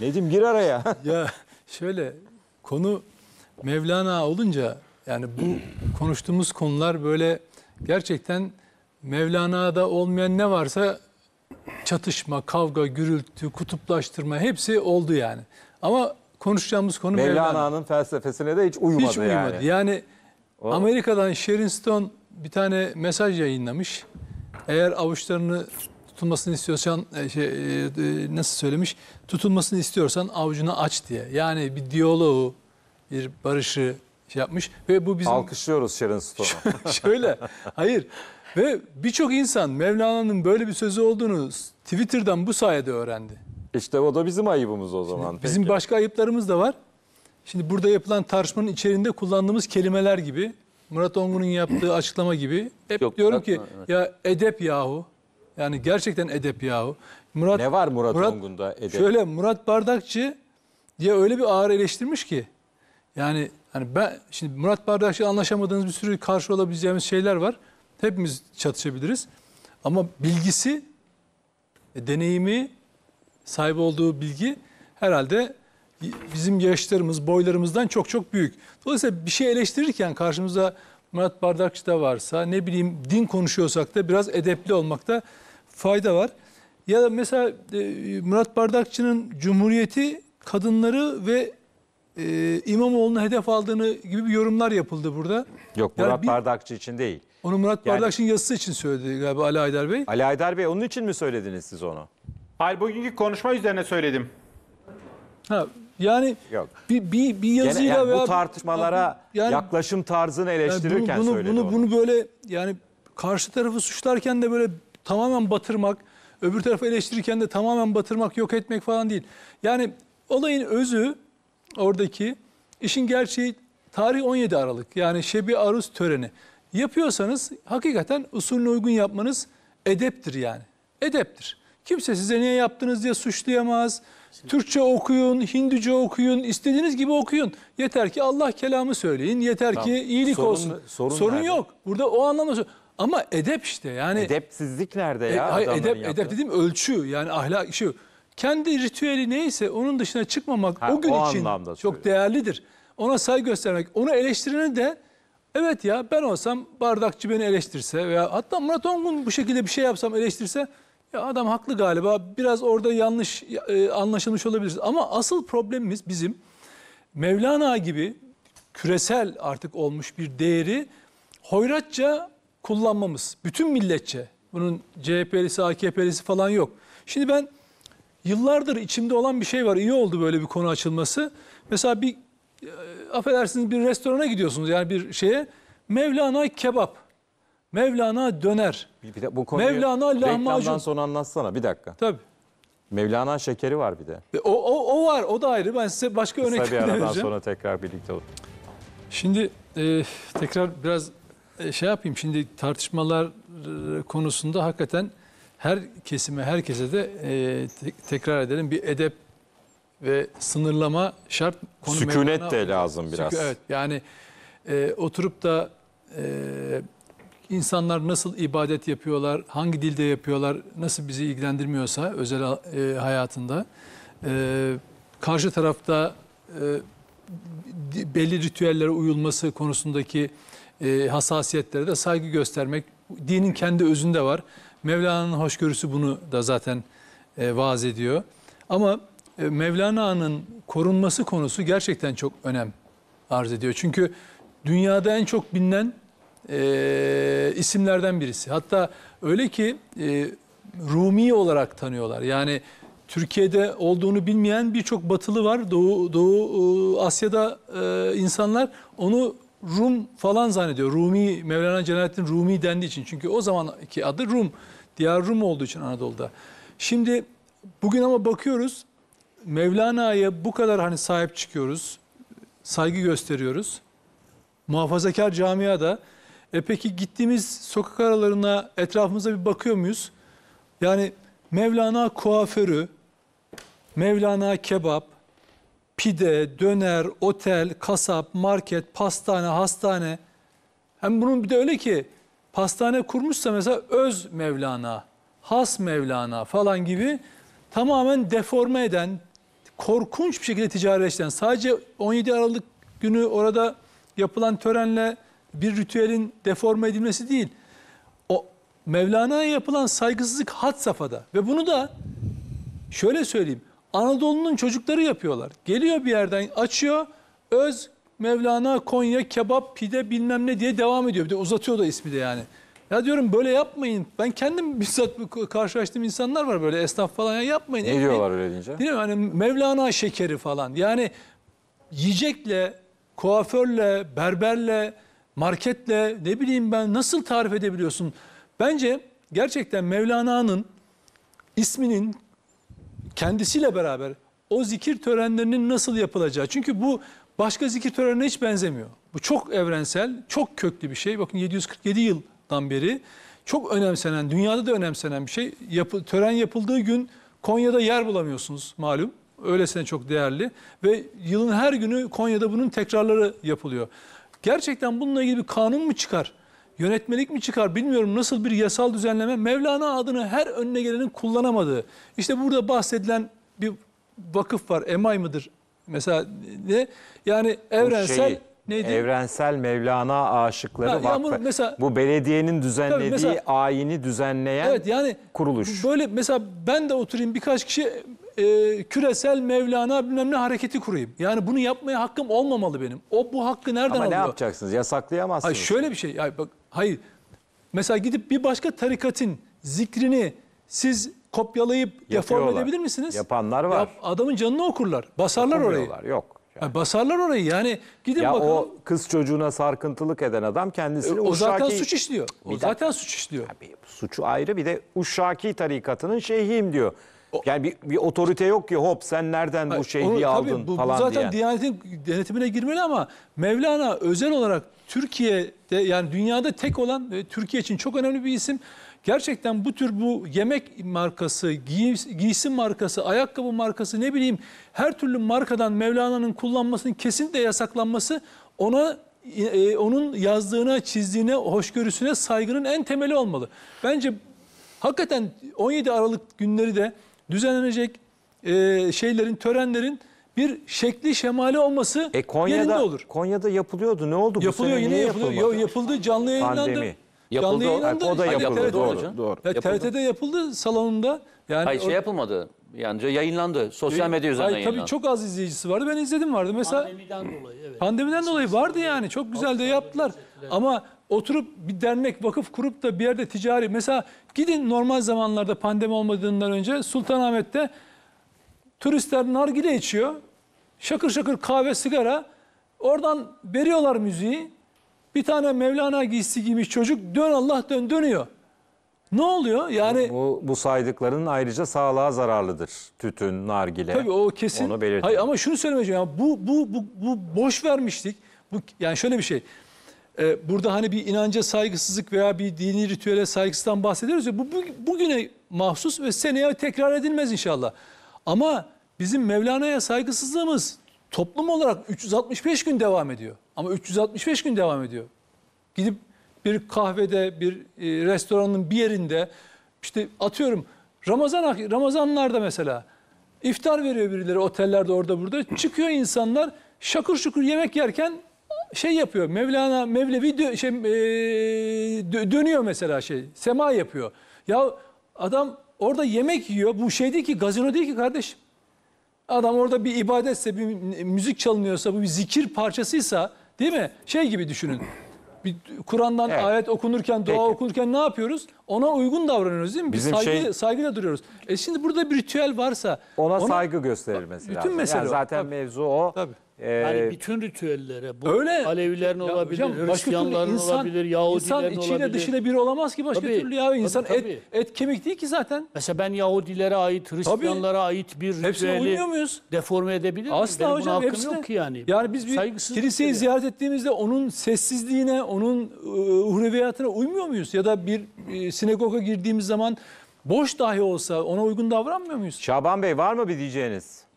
Nedim gir araya. ya şöyle konu Mevlana olunca yani bu konuştuğumuz konular böyle gerçekten Mevlana'da olmayan ne varsa çatışma, kavga, gürültü, kutuplaştırma hepsi oldu yani. Ama konuşacağımız konu Mevlana'nın Mevlana. felsefesine de hiç uymadı hiç Uymadı. Yani o. Amerika'dan Sharon Stone bir tane mesaj yayınlamış. Eğer avuçlarını tutulmasını istiyorsan e, şey, e, e, nasıl söylemiş? Tutulmasını istiyorsan avucunu aç diye. Yani bir diyaloğu, bir barışı şey yapmış ve bu bizim alkışlıyoruz Sharon Stone'u. Şöyle. Hayır. Ve birçok insan Mevlana'nın böyle bir sözü olduğunu Twitter'dan bu sayede öğrendi. İşte o da bizim ayıbımız o zaman. Şimdi bizim Peki. başka ayıplarımız da var. Şimdi burada yapılan tartışmanın içerisinde kullandığımız kelimeler gibi Murat Ongun'un yaptığı açıklama gibi hep Yok, diyorum ki evet. ya edep yahu yani gerçekten edep yahu. Murat, ne var Murat, Murat Ongun'da edep? Şöyle Murat Bardakçı diye öyle bir ağır eleştirmiş ki. Yani hani ben şimdi Murat Bardakçı anlaşamadığınız bir sürü karşı olabileceğimiz şeyler var. Hepimiz çatışabiliriz. Ama bilgisi, e, deneyimi, sahip olduğu bilgi herhalde bizim yaşlarımız, boylarımızdan çok çok büyük. Dolayısıyla bir şey eleştirirken karşımıza Murat Bardakçı da varsa, ne bileyim din konuşuyorsak da biraz edepli olmakta fayda var. Ya da mesela e, Murat Bardakçı'nın Cumhuriyeti kadınları ve e, İmamoğlu'nu hedef aldığını gibi bir yorumlar yapıldı burada. Yok Murat yani bir, Bardakçı için değil. Onu Murat yani, Bardakçı'nın yazısı için söyledi galiba Ali Aydar Bey. Ali Aydar Bey onun için mi söylediniz siz onu? Hayır bugünkü konuşma üzerine söyledim. Ha, yani Yok. bir bir, bir yazıyla Gene, yani veya bu tartışmalara yani, yaklaşım tarzını eleştirirken yani bunu, bunu, söyledi bunu, onu. Bunu böyle yani karşı tarafı suçlarken de böyle tamamen batırmak, öbür tarafı eleştirirken de tamamen batırmak, yok etmek falan değil. Yani olayın özü oradaki işin gerçeği tarih 17 Aralık yani Şebi Arus töreni. Yapıyorsanız hakikaten usulüne uygun yapmanız edeptir yani. Edeptir. Kimse size niye yaptınız diye suçlayamaz. Türkçe okuyun, Hinduca okuyun, istediğiniz gibi okuyun. Yeter ki Allah kelamı söyleyin, yeter tamam. ki iyilik sorun, olsun. Sorun, sorun yok. Burada o anlamda ama edep işte yani. Edepsizlik nerede e, ya? E, hayır, edep, yaptığı. edep dediğim ölçü yani ahlak şu Kendi ritüeli neyse onun dışına çıkmamak ha, o gün o için çok söylüyorum. değerlidir. Ona saygı göstermek, onu eleştirene de evet ya ben olsam bardakçı beni eleştirse veya hatta Murat Ongun bu şekilde bir şey yapsam eleştirse ya adam haklı galiba biraz orada yanlış e, anlaşılmış olabiliriz. Ama asıl problemimiz bizim Mevlana gibi küresel artık olmuş bir değeri hoyratça kullanmamız. Bütün milletçe. Bunun CHP'lisi, AKP'lisi falan yok. Şimdi ben yıllardır içimde olan bir şey var. İyi oldu böyle bir konu açılması. Mesela bir e, affedersiniz bir restorana gidiyorsunuz yani bir şeye. Mevlana kebap. Mevlana döner. Bir de bu konuyu Mevlana lahmacun. reklamdan sonra anlatsana bir dakika. Tabii. Mevlana şekeri var bir de. E, o, o, o var. O da ayrı. Ben size başka Kısa bir aradan sonra tekrar birlikte olur. Şimdi e, tekrar biraz e, şey yapayım şimdi tartışmalar e, konusunda hakikaten her kesime herkese de e, tekrar edelim bir edep ve sınırlama şart. Konu Sükunet de lazım biraz. Sükü, evet yani e, oturup da e, insanlar nasıl ibadet yapıyorlar, hangi dilde yapıyorlar, nasıl bizi ilgilendirmiyorsa özel e, hayatında e, karşı tarafta e, belli ritüellere uyulması konusundaki e, hassasiyetlere de saygı göstermek dinin kendi özünde var. Mevlana'nın hoşgörüsü bunu da zaten e, vaaz ediyor. Ama e, Mevlana'nın korunması konusu gerçekten çok önem arz ediyor. Çünkü dünyada en çok bilinen e, isimlerden birisi. Hatta öyle ki e, Rumi olarak tanıyorlar. Yani Türkiye'de olduğunu bilmeyen birçok batılı var. Doğu, Doğu e, Asya'da e, insanlar onu Rum falan zannediyor. Rumi, Mevlana Celaleddin Rumi dendiği için. Çünkü o zamanki adı Rum. diğer Rum olduğu için Anadolu'da. Şimdi bugün ama bakıyoruz Mevlana'ya bu kadar hani sahip çıkıyoruz. Saygı gösteriyoruz. Muhafazakar camiada. E peki gittiğimiz sokak aralarına etrafımıza bir bakıyor muyuz? Yani Mevlana kuaförü, Mevlana kebap, pide, döner, otel, kasap, market, pastane, hastane. Hem bunun bir de öyle ki pastane kurmuşsa mesela öz Mevlana, has Mevlana falan gibi tamamen deforme eden, korkunç bir şekilde ticaretleştiren, sadece 17 Aralık günü orada yapılan törenle bir ritüelin deforme edilmesi değil. O Mevlana'ya yapılan saygısızlık had safhada ve bunu da şöyle söyleyeyim. Anadolu'nun çocukları yapıyorlar. Geliyor bir yerden açıyor. Öz Mevlana Konya kebap pide bilmem ne diye devam ediyor. Bir de uzatıyor da ismi de yani. Ya diyorum böyle yapmayın. Ben kendim bizzat karşılaştığım insanlar var böyle esnaf falan ya yapmayın. Ne diyorlar öyle deyince? Değil mi? Hani Mevlana şekeri falan. Yani yiyecekle, kuaförle, berberle, marketle ne bileyim ben nasıl tarif edebiliyorsun? Bence gerçekten Mevlana'nın isminin kendisiyle beraber o zikir törenlerinin nasıl yapılacağı. Çünkü bu başka zikir törenine hiç benzemiyor. Bu çok evrensel, çok köklü bir şey. Bakın 747 yıldan beri çok önemsenen, dünyada da önemsenen bir şey. Yapı, tören yapıldığı gün Konya'da yer bulamıyorsunuz malum. Öylesine çok değerli ve yılın her günü Konya'da bunun tekrarları yapılıyor. Gerçekten bununla ilgili bir kanun mu çıkar? yönetmelik mi çıkar bilmiyorum nasıl bir yasal düzenleme Mevlana adını her önüne gelenin kullanamadığı. İşte burada bahsedilen bir vakıf var Emay mıdır mesela ne? Yani evrensel şey, neydi? Evrensel Mevlana Aşıkları ha, Vakfı. Yani mesela, bu belediyenin düzenlediği mesela, ayini düzenleyen evet, yani kuruluş. Böyle mesela ben de oturayım birkaç kişi e, küresel Mevlana bilmem ne hareketi kurayım. Yani bunu yapmaya hakkım olmamalı benim. O bu hakkı nereden alıyor? Ama ne yapacaksınız? Yasaklayamazsınız. Ay şöyle bir şey. Ay bak hayır. Mesela gidip bir başka tarikatın zikrini siz kopyalayıp Yapıyorlar. deform edebilir misiniz? Yapanlar var. Yap, adamın canını okurlar. Basarlar orayı. Yok. Yani basarlar orayı yani gidin ya bakalım. o kız çocuğuna sarkıntılık eden adam kendisini O Uşaki... zaten suç işliyor. O bir zaten dakika. suç işliyor. Abi, suçu ayrı bir de Uşaki tarikatının şeyhiyim diyor. Yani bir, bir otorite yok ki hop sen nereden bu şeyi onu, aldın bu, falan zaten diye. Zaten Diyanet'in denetimine girmeli ama Mevlana özel olarak Türkiye'de yani dünyada tek olan ve Türkiye için çok önemli bir isim. Gerçekten bu tür bu yemek markası, giysi markası, ayakkabı markası ne bileyim her türlü markadan Mevlana'nın kullanmasının kesinlikle yasaklanması ona e, onun yazdığına, çizdiğine, hoşgörüsüne saygının en temeli olmalı. Bence hakikaten 17 Aralık günleri de düzenlenecek e, şeylerin, törenlerin bir şekli şemali olması E yerinde olur. Konya'da yapılıyordu. Ne oldu Yapılıyor sene? yine Niye yapılıyor. Yo, yapılmadı? yapıldı canlı yayınlandı. Pandemi. Yapıldı o- yayınlandı. o da yapıldı, TRT'de doğru, doğru. Ya, Yapıldı. TRT'de yapıldı salonunda. Yani Hayır şey yapılmadı. Yani şey yayınlandı. Sosyal e, medya üzerinden Ay, Tabii çok az izleyicisi vardı. Ben izledim vardı. Mesela Pandemiden dolayı evet. Pandemiden dolayı vardı yani. Çok güzel de yaptılar. Ama oturup bir dernek vakıf kurup da bir yerde ticari mesela gidin normal zamanlarda pandemi olmadığından önce Sultanahmet'te turistler nargile içiyor. Şakır şakır kahve sigara oradan veriyorlar müziği. Bir tane Mevlana giysisi giymiş çocuk dön Allah dön dönüyor. Ne oluyor? Yani bu, bu saydıkların ayrıca sağlığa zararlıdır. Tütün, nargile. Tabii o kesin. Onu belirtelim. Hayır ama şunu söylemeyeceğim. Yani bu, bu bu bu boş vermiştik. Bu yani şöyle bir şey. Ee, burada hani bir inanca saygısızlık veya bir dini ritüele saygısızdan bahsediyoruz ya bu, bu bugüne mahsus ve seneye tekrar edilmez inşallah. Ama bizim Mevlana'ya saygısızlığımız toplum olarak 365 gün devam ediyor. Ama 365 gün devam ediyor. Gidip bir kahvede, bir e, restoranın bir yerinde işte atıyorum Ramazan Ramazanlarda mesela iftar veriyor birileri otellerde orada burada. Çıkıyor insanlar şakır şukur yemek yerken şey yapıyor. Mevlana Mevlevi dö- şey, e, dönüyor mesela şey. Sema yapıyor. Ya adam orada yemek yiyor. Bu şey değil ki gazino değil ki kardeşim. Adam orada bir ibadetse, bir müzik çalınıyorsa, bu bir zikir parçasıysa değil mi? Şey gibi düşünün. Bir Kur'an'dan evet. ayet okunurken, dua Peki. okunurken ne yapıyoruz? Ona uygun davranıyoruz değil mi? Bizim bir saygı, şey... saygıyla duruyoruz. E şimdi burada bir ritüel varsa... Ona, ona saygı gösterilmesi lazım. Bütün mesele yani Zaten o. mevzu o. Tabii. Ee, yani bütün ritüellere bu öyle. Alevilerin ya olabilir, hocam, Hristiyanların insan, olabilir, Yahudilerin olabilir. İnsan içiyle dışıyla bir olamaz ki başka tabii, türlü ya. insan tabii, tabii. et, et kemik değil ki zaten. Mesela ben Yahudilere ait, Hristiyanlara tabii. ait bir ritüeli muyuz? deforme edebilir miyim? Asla Benim hocam hepsine. yok ki yani. Yani biz bir kiliseyi yani. ziyaret ettiğimizde onun sessizliğine, onun ıı, uhreviyatına uymuyor muyuz? Ya da bir ıı, sinagoga girdiğimiz zaman boş dahi olsa ona uygun davranmıyor muyuz? Şaban Bey var mı bir diyeceğiniz?